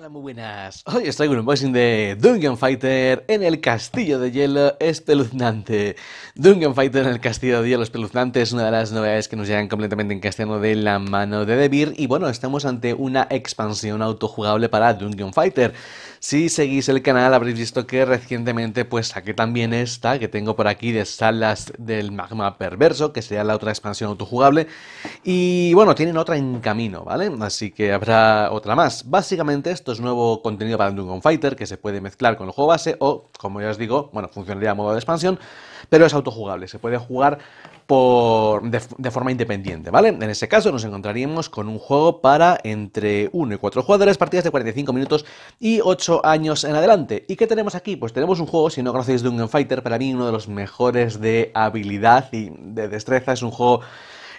Hola, muy buenas. Hoy estoy con un unboxing de Dungeon Fighter en el castillo de hielo espeluznante. Dungeon Fighter en el castillo de hielo espeluznante es una de las novedades que nos llegan completamente en castellano de la mano de Debir. Y bueno, estamos ante una expansión autojugable para Dungeon Fighter. Si seguís el canal habréis visto que recientemente pues saqué también esta que tengo por aquí de Salas del Magma Perverso, que sería la otra expansión autojugable. Y bueno, tienen otra en camino, ¿vale? Así que habrá otra más. Básicamente esto es nuevo contenido para Dungeon Fighter que se puede mezclar con el juego base o, como ya os digo, bueno, funcionaría a modo de expansión, pero es autojugable. Se puede jugar por, de, forma independiente, ¿vale? En ese caso nos encontraríamos con un juego para entre 1 y 4 jugadores, partidas de 45 minutos y 8 años en adelante. ¿Y qué tenemos aquí? Pues tenemos un juego, si no conocéis Dungeon Fighter, para mí uno de los mejores de habilidad y de destreza, es un juego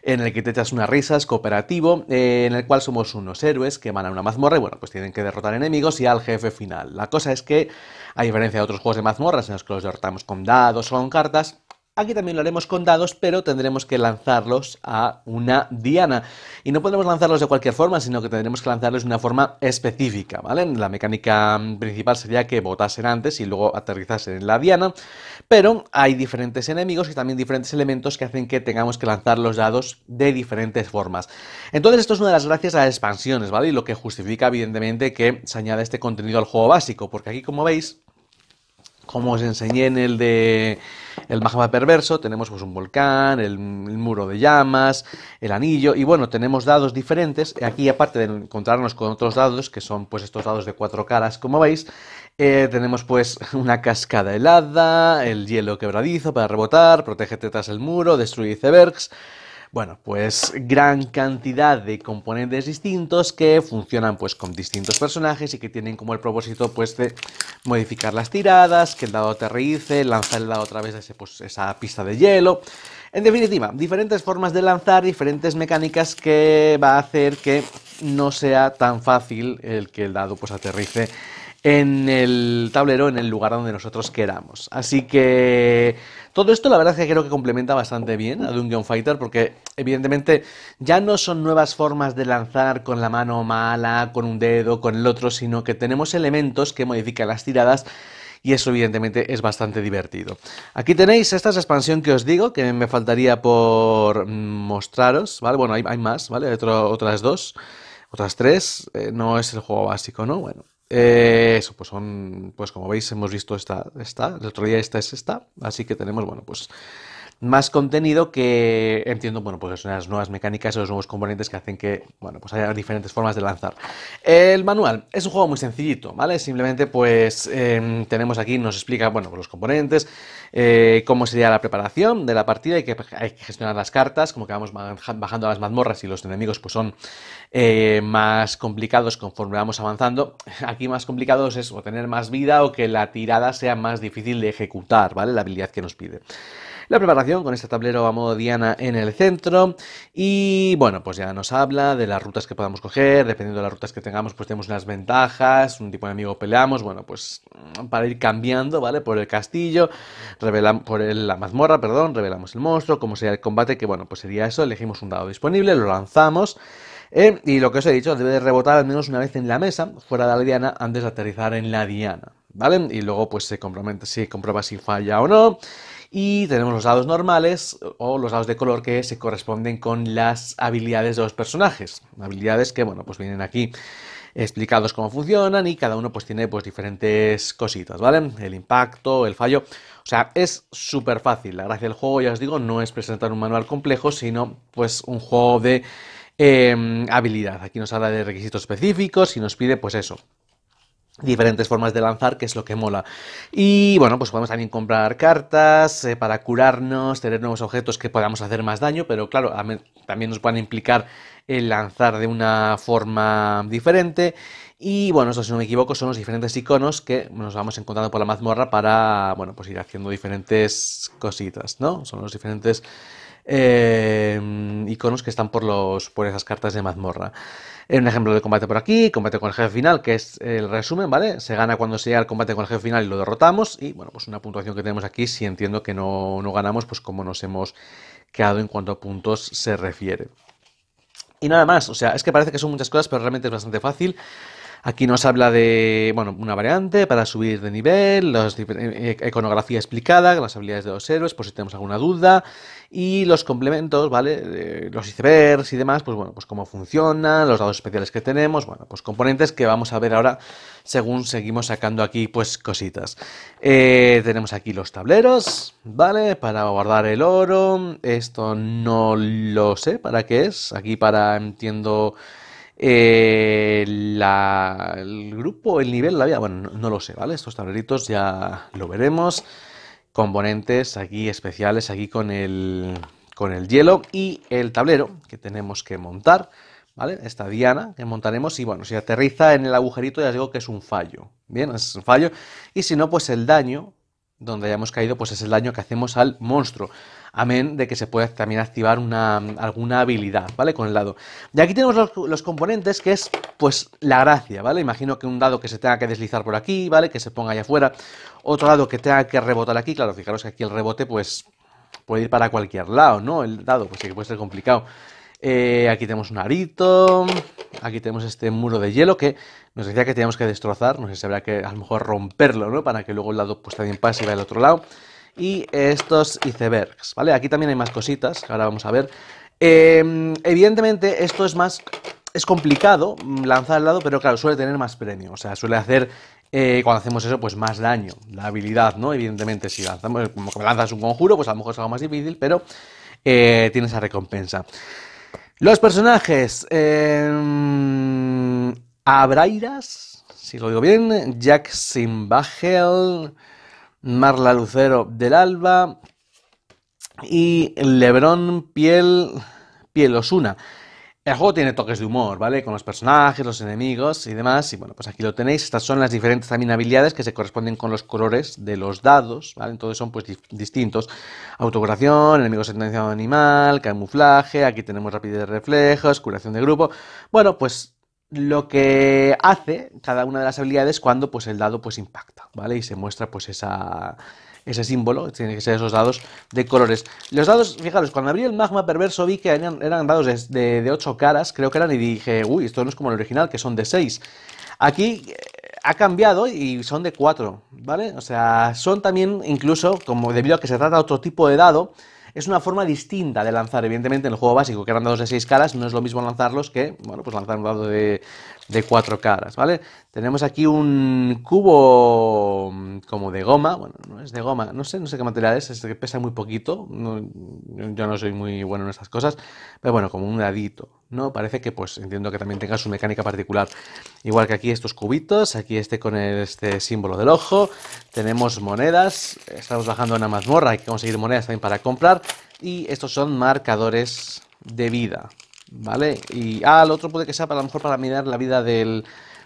en el que te echas unas risas, cooperativo, eh, en el cual somos unos héroes que van a una mazmorra y bueno, pues tienen que derrotar enemigos y al jefe final. La cosa es que, a diferencia de otros juegos de mazmorras en los que los derrotamos con dados o con cartas, Aquí también lo haremos con dados, pero tendremos que lanzarlos a una diana. Y no podremos lanzarlos de cualquier forma, sino que tendremos que lanzarlos de una forma específica, ¿vale? La mecánica principal sería que botasen antes y luego aterrizasen en la diana, pero hay diferentes enemigos y también diferentes elementos que hacen que tengamos que lanzar los dados de diferentes formas. Entonces esto es una de las gracias a las expansiones, ¿vale? Y lo que justifica evidentemente que se añade este contenido al juego básico, porque aquí como veis como os enseñé en el de el magma perverso, tenemos pues un volcán, el, muro de llamas, el anillo, y bueno, tenemos dados diferentes. Aquí, aparte de encontrarnos con otros dados, que son pues estos dados de cuatro caras, como veis, eh, tenemos pues una cascada helada, el hielo quebradizo para rebotar, protégete tras el muro, destruye icebergs. Bueno, pues gran cantidad de componentes distintos que funcionan pues con distintos personajes y que tienen como el propósito pues de modificar las tiradas, que el dado aterrice, lanzar el dado a través de pues, esa pista de hielo. En definitiva, diferentes formas de lanzar, diferentes mecánicas que va a hacer que no sea tan fácil el que el dado pues aterrice en el tablero, en el lugar donde nosotros queramos. Así que todo esto la verdad es que creo que complementa bastante bien a Dungeon Fighter porque evidentemente ya no son nuevas formas de lanzar con la mano mala, con un dedo, con el otro, sino que tenemos elementos que modifican las tiradas y eso evidentemente es bastante divertido. Aquí tenéis esta expansión que os digo, que me faltaría por mostraros, ¿vale? Bueno, hay, más, ¿vale? otras dos, otras tres, eh, no es el juego básico, ¿no? Bueno, eh, eso, pues son, pues como veis, hemos visto esta, esta, el otro día esta es esta, así que tenemos, bueno, pues más contenido que entiendo, bueno, pues son las nuevas mecánicas, los nuevos componentes que hacen que, bueno, pues haya diferentes formas de lanzar. El manual es un juego muy sencillito, ¿vale? Simplemente, pues em, tenemos aquí, nos explica, bueno, pues los componentes, eh, cómo sería la preparación de la partida, y que, hay que gestionar las cartas, como que vamos bajando a las mazmorras y los enemigos, pues son eh, más complicados conforme vamos avanzando. Aquí más complicados es o tener más vida o que la tirada sea más difícil de ejecutar, ¿vale? La habilidad que nos pide la preparación con este tablero a modo diana en el centro y bueno pues ya nos habla de las rutas que podamos coger dependiendo de las rutas que tengamos pues tenemos unas ventajas un tipo de amigo peleamos bueno pues mm, para ir cambiando vale por el castillo por la mazmorra perdón revelamos el monstruo cómo sería el combate que bueno pues sería eso elegimos un dado disponible lo lanzamos eh, y lo que os he dicho, debe de rebotar al menos una vez en la mesa, fuera de la diana, antes de aterrizar en la diana. ¿Vale? Y luego pues se, se comprueba si falla o no. Y tenemos los dados normales o los dados de color que se corresponden con las habilidades de los personajes. Habilidades que, bueno, pues vienen aquí explicados cómo funcionan y cada uno pues tiene pues diferentes cositas, ¿vale? El impacto, el fallo. O sea, es súper fácil. La gracia del juego, ya os digo, no es presentar un manual complejo, sino pues un juego de Em, habilidad, aquí nos habla de requisitos específicos y nos pide pues eso, diferentes formas de lanzar, que es lo que mola. Y bueno, pues podemos también comprar cartas eh, para curarnos, tener nuevos objetos que podamos hacer más daño, pero claro, también nos pueden implicar el lanzar de una forma diferente. Y bueno, eso si no me equivoco son los diferentes iconos que nos vamos encontrando por la mazmorra para, bueno, pues ir haciendo diferentes cositas, ¿no? Son los diferentes eh, iconos que están por, los, por esas cartas de mazmorra. Eh, un ejemplo de combate por aquí, combate con el jefe final, que es el resumen, ¿vale? Se gana cuando se llega al combate con el jefe final y lo derrotamos. Y bueno, pues una puntuación que tenemos aquí, si entiendo que no, no ganamos, pues como nos hemos quedado en cuanto a puntos se refiere. Y nada más, o sea, es que parece que son muchas cosas, pero realmente es bastante fácil. Aquí nos habla de, bueno, una variante para subir de nivel, la eh, eh, iconografía explicada, las habilidades de los héroes, por si tenemos alguna duda, y los complementos, ¿vale? Los icebergs y demás, pues bueno, pues cómo funcionan, los dados especiales que tenemos, bueno, pues componentes que vamos a ver ahora según seguimos sacando aquí, pues cositas. Eh, tenemos aquí los tableros, ¿vale? Para guardar el oro, esto no lo sé para qué es, aquí para, entiendo eh, el grupo, el nivel, la vida, bueno, no, lo sé, ¿vale? Estos tableritos ya lo veremos. Componentes aquí especiales, aquí con el, con el hielo y el tablero que tenemos que montar, ¿vale? Esta diana que montaremos y bueno, si aterriza en el agujerito ya digo que es un fallo, ¿bien? Es un fallo. Y si no, pues el daño donde hayamos caído, pues es el daño que hacemos al monstruo. Amén de que se pueda también activar una, alguna habilidad, ¿vale? Con el dado. Y aquí tenemos los, componentes, que es, pues, la gracia, ¿vale? Imagino que un dado que se tenga que deslizar por aquí, ¿vale? Que se ponga allá afuera. Otro dado que tenga que rebotar aquí. Claro, fijaros que aquí el rebote, pues, puede ir para cualquier lado, ¿no? El dado, pues sí que puede ser complicado. Eh, aquí tenemos un arito, aquí tenemos este muro de hielo que nos decía que teníamos que destrozar, no sé si habrá que a lo mejor romperlo, ¿no? Para que luego el lado pues también pase y vaya al otro lado. Y estos icebergs, ¿vale? Aquí también hay más cositas, ahora vamos a ver. Em, evidentemente esto es más, es complicado lanzar al lado, pero claro, suele tener más premio, o sea, suele hacer eh, cuando hacemos eso, pues más daño. La habilidad, ¿no? Evidentemente, si lanzamos, como lanzas un conjuro, pues a lo mejor es algo más difícil, pero eh, tiene esa recompensa. Los personajes. Em, Abrairas, si lo digo bien. Jack Simbagel. Marla Lucero del Alba. Y Lebrón Piel. Piel Osuna. El juego tiene toques de humor, ¿vale? Con los personajes, los enemigos y demás. Y bueno, pues aquí lo tenéis. Estas son las diferentes también habilidades que se corresponden con los colores de los dados, ¿vale? Entonces son pues distintos. Autocuración, enemigo sentenciado animal, camuflaje, aquí tenemos rapidez de reflejos, curación de grupo. Bueno, pues lo que hace cada una de las habilidades cuando pues el dado pues impacta, ¿vale? Y se muestra pues esa ese símbolo, tiene que ser esos dados de colores. Los dados, fijaros, cuando abrí el magma perverso vi que eran, dados de, de, 8 caras, creo que eran, y dije, uy, esto no es como el original, que son de 6. Aquí eh, ha cambiado y son de 4, ¿vale? O sea, son también, incluso, como debido a que se trata de otro tipo de dado, es una forma distinta de lanzar, evidentemente, en el juego básico, que eran dados de 6 caras, no es lo mismo lanzarlos que, bueno, pues lanzar un dado de, de cuatro caras, ¿vale? Tenemos aquí un cubo mm, como de goma, bueno, no es de goma, no sé, no sé qué material es, es que pesa muy poquito, yo no soy muy bueno en estas cosas, pero bueno, como un dadito, ¿no? Parece que pues entiendo que también tenga su mecánica particular. Igual que aquí estos cubitos, aquí este con el, este símbolo del ojo, tenemos monedas, estamos bajando una mazmorra, hay que conseguir monedas también para comprar, y estos son marcadores de vida, ¿vale? Y al ah, otro puede que sea para, a lo mejor para mirar la vida del,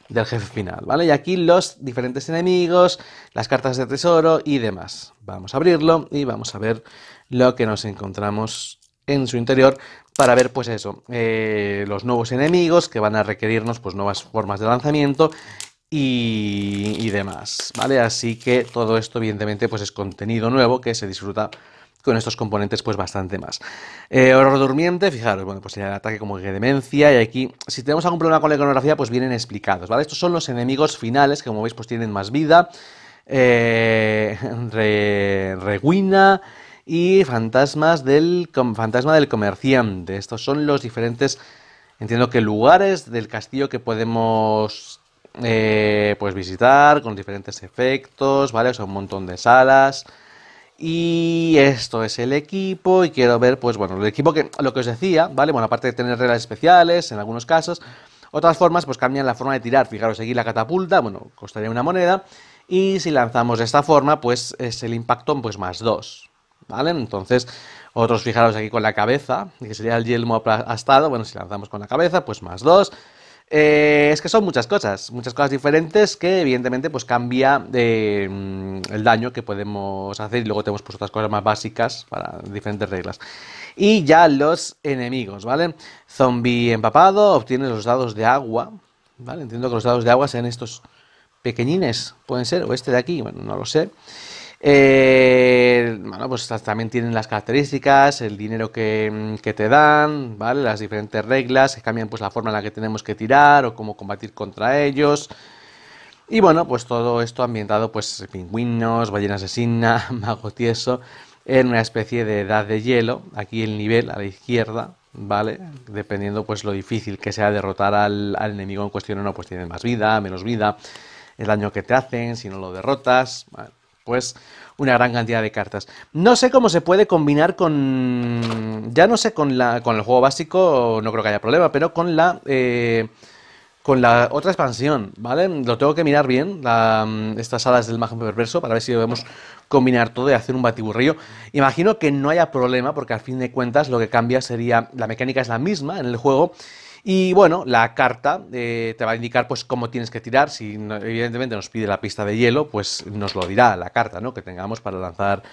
jefe final, ¿vale? Y aquí los diferentes enemigos, las cartas de tesoro y demás. Vamos a abrirlo y vamos a ver lo que nos encontramos en su interior para ver pues eso, eh, los nuevos enemigos que van a requerirnos pues nuevas formas de lanzamiento y, y demás, ¿vale? Así que todo esto evidentemente pues es contenido nuevo que se disfruta con estos componentes pues bastante más. Eh, horror durmiente, fijaros, bueno, pues el ataque como que demencia y aquí, si tenemos algún problema con la iconografía, pues vienen explicados, ¿vale? Estos son los enemigos finales, que como veis pues tienen más vida, eh, reguina y fantasmas del, fantasma del comerciante. Estos son los diferentes, entiendo que lugares del castillo que podemos... Eh, pues visitar con diferentes efectos, ¿vale? O sea, un montón de salas. Y esto es el equipo y quiero ver, pues bueno, el equipo que, lo que os decía, ¿vale? Bueno, aparte de tener reglas especiales en algunos casos, otras formas pues cambian la forma de tirar. Fijaros aquí la catapulta, bueno, costaría una moneda. Y si lanzamos de esta forma, pues es el impacto pues más 2, ¿vale? Entonces, otros fijaros aquí con la cabeza, que sería el yelmo aplastado. Bueno, si lanzamos con la cabeza, pues más 2. Eh, es que son muchas cosas, muchas cosas diferentes que evidentemente pues cambia eh, el daño que podemos hacer y luego tenemos pues otras cosas más básicas para diferentes reglas. Y ya los enemigos, ¿vale? Zombie empapado, obtienes los dados de agua, ¿vale? Entiendo que los dados de agua sean estos pequeñines, pueden ser, o este de aquí, bueno, no lo sé. Eh, bueno, pues también tienen las características, el dinero que, te dan, ¿vale? Las diferentes reglas que cambian pues la forma en la que tenemos que tirar o cómo combatir contra ellos. Y bueno, pues todo esto ambientado pues pingüinos, ballena asesina, mago tieso, en una especie de edad de hielo, aquí el nivel a la izquierda, ¿vale? Dependiendo pues lo difícil que sea derrotar al, al enemigo en cuestión o no, pues tiene más vida, menos vida, el daño que te hacen, si no lo derrotas, ¿vale? pues una gran cantidad de cartas. No sé cómo se puede combinar con, ya no sé, con, la, con el juego básico, no creo que haya problema, pero con la, eh, con la otra expansión, ¿vale? Lo tengo que mirar bien, mm, estas alas del mago perverso, para ver si podemos combinar todo y hacer un batiburrillo. Imagino que no haya problema, porque al fin de cuentas lo que cambia sería, la mecánica es la misma en el juego, y bueno, la carta eh, te va a indicar pues cómo tienes que tirar. Si evidentemente nos pide la pista de hielo, pues nos lo dirá la carta ¿no? que tengamos para lanzar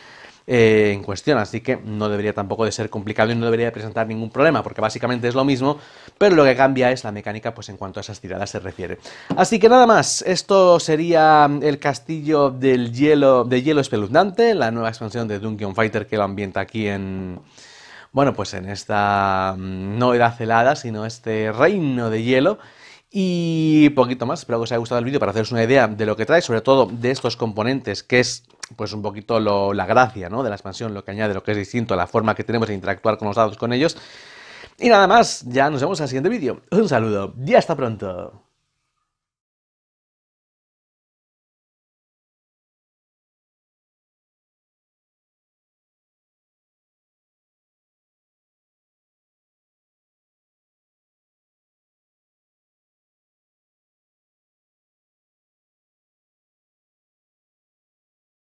eh, en cuestión, así que no debería tampoco de ser complicado y no debería presentar ningún problema, porque básicamente es lo mismo, pero lo que cambia es la mecánica pues en cuanto a esas tiradas se refiere. Así que nada más, esto sería mm, el castillo del hielo, de hielo espeluznante, la nueva expansión de Dungeon Fighter que lo ambienta aquí en bueno, pues en esta mm, no era celada, sino este reino de hielo. Y poquito más, espero que os haya gustado el vídeo para haceros una idea de lo que trae, sobre todo de estos componentes, que es pues un poquito la gracia ¿no? de la expansión, lo que añade, lo que es distinto, la forma que tenemos de interactuar con los dados con ellos. Y nada más, ya nos vemos en el siguiente vídeo. Un saludo y hasta pronto.